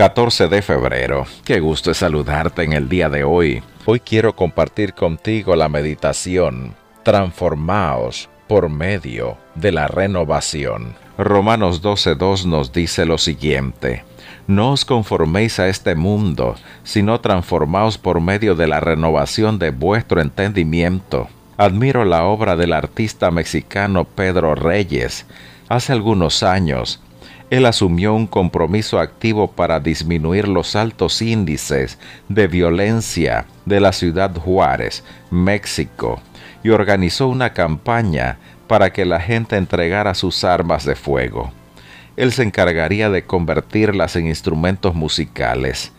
14 de febrero. Qué gusto saludarte en el día de hoy. Hoy quiero compartir contigo la meditación. Transformaos por medio de la renovación. Romanos 12.2 nos dice lo siguiente. No os conforméis a este mundo, sino transformaos por medio de la renovación de vuestro entendimiento. Admiro la obra del artista mexicano Pedro Reyes. Hace algunos años él asumió un compromiso activo para disminuir los altos índices de violencia de la ciudad Juárez, México, y organizó una campaña para que la gente entregara sus armas de fuego. Él se encargaría de convertirlas en instrumentos musicales.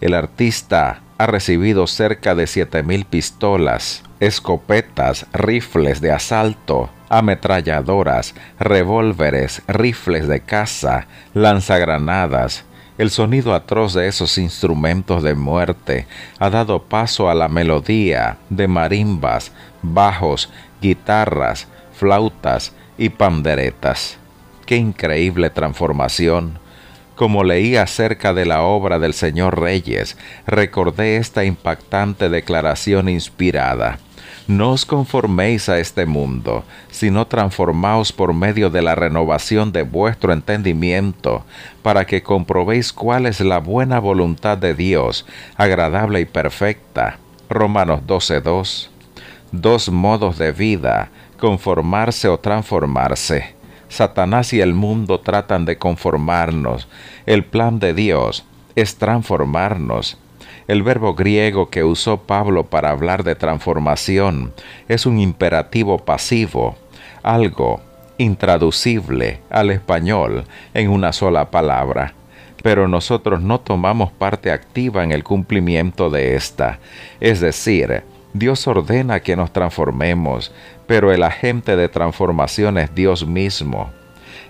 El artista ha recibido cerca de 7.000 pistolas, escopetas, rifles de asalto, ametralladoras, revólveres, rifles de caza, lanzagranadas. El sonido atroz de esos instrumentos de muerte ha dado paso a la melodía de marimbas, bajos, guitarras, flautas y panderetas. ¡Qué increíble transformación! Como leí acerca de la obra del señor Reyes, recordé esta impactante declaración inspirada. No os conforméis a este mundo, sino transformaos por medio de la renovación de vuestro entendimiento, para que comprobéis cuál es la buena voluntad de Dios, agradable y perfecta. Romanos 12:2. Dos modos de vida, conformarse o transformarse. Satanás y el mundo tratan de conformarnos. El plan de Dios es transformarnos el verbo griego que usó Pablo para hablar de transformación es un imperativo pasivo, algo intraducible al español en una sola palabra pero nosotros no tomamos parte activa en el cumplimiento de esta. Es decir, Dios ordena que nos transformemos, pero el agente de transformación es Dios mismo.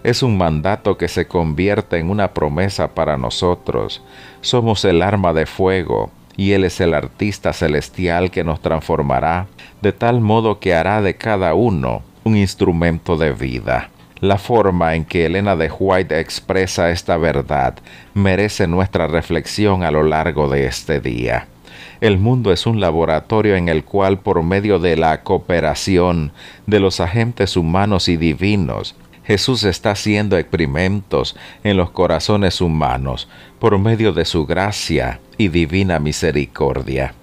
Es un mandato que se convierte en una promesa para nosotros. Somos el arma de fuego y Él es el artista celestial que nos transformará, de tal modo que hará de cada uno un instrumento de vida. La forma en que Elena de White expresa esta verdad merece nuestra reflexión a lo largo de este día. El mundo es un laboratorio en el cual por medio de la cooperación de los agentes humanos y divinos Jesús está haciendo experimentos en los corazones humanos por medio de su gracia y divina misericordia.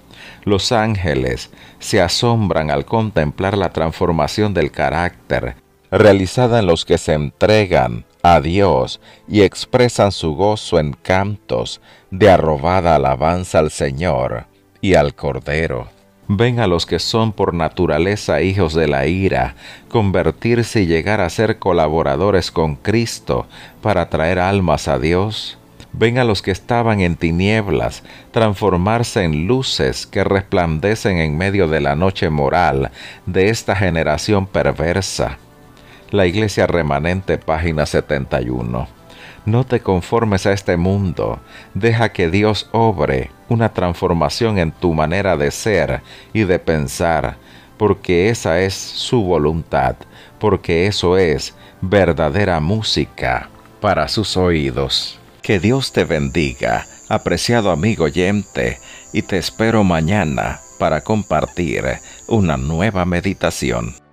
Los ángeles se asombran al contemplar la transformación del carácter realizada en los que se entregan a Dios y expresan su gozo en cantos de arrobada alabanza al Señor y al Cordero. Ven a los que son por naturaleza hijos de la ira, convertirse y llegar a ser colaboradores con Cristo para traer almas a Dios. Ven a los que estaban en tinieblas, transformarse en luces que resplandecen en medio de la noche moral de esta generación perversa. La Iglesia Remanente, página 71. No te conformes a este mundo, deja que Dios obre una transformación en tu manera de ser y de pensar, porque esa es su voluntad, porque eso es verdadera música para sus oídos. Que Dios te bendiga, apreciado amigo oyente, y te espero mañana para compartir una nueva meditación.